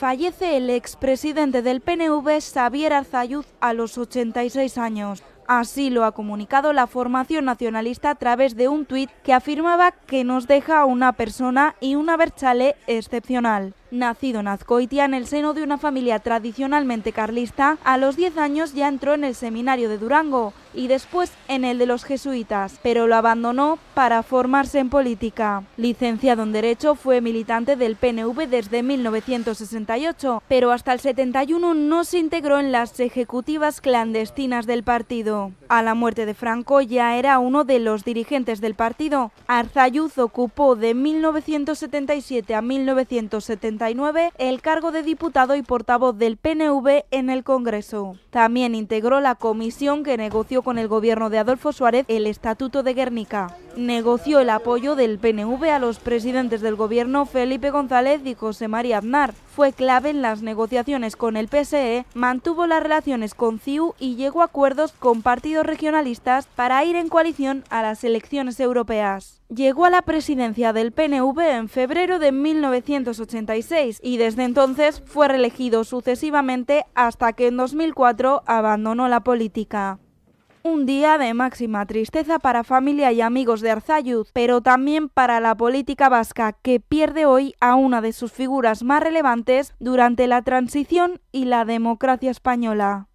Fallece el expresidente del PNV, Xavier Arzayuz, a los 86 años. Así lo ha comunicado la formación nacionalista a través de un tuit que afirmaba que nos deja una persona y una berchale excepcional. Nacido en Azcoitia, en el seno de una familia tradicionalmente carlista, a los 10 años ya entró en el seminario de Durango y después en el de los jesuitas, pero lo abandonó para formarse en política. Licenciado en Derecho, fue militante del PNV desde 1968, pero hasta el 71 no se integró en las ejecutivas clandestinas del partido. A la muerte de Franco ya era uno de los dirigentes del partido. Arzayuz ocupó de 1977 a 1978 el cargo de diputado y portavoz del PNV en el Congreso. También integró la comisión que negoció con el gobierno de Adolfo Suárez el Estatuto de Guernica negoció el apoyo del PNV a los presidentes del gobierno Felipe González y José María Aznar. Fue clave en las negociaciones con el PSE, mantuvo las relaciones con CIU y llegó a acuerdos con partidos regionalistas para ir en coalición a las elecciones europeas. Llegó a la presidencia del PNV en febrero de 1986 y desde entonces fue reelegido sucesivamente hasta que en 2004 abandonó la política. Un día de máxima tristeza para familia y amigos de Arzayud, pero también para la política vasca, que pierde hoy a una de sus figuras más relevantes durante la transición y la democracia española.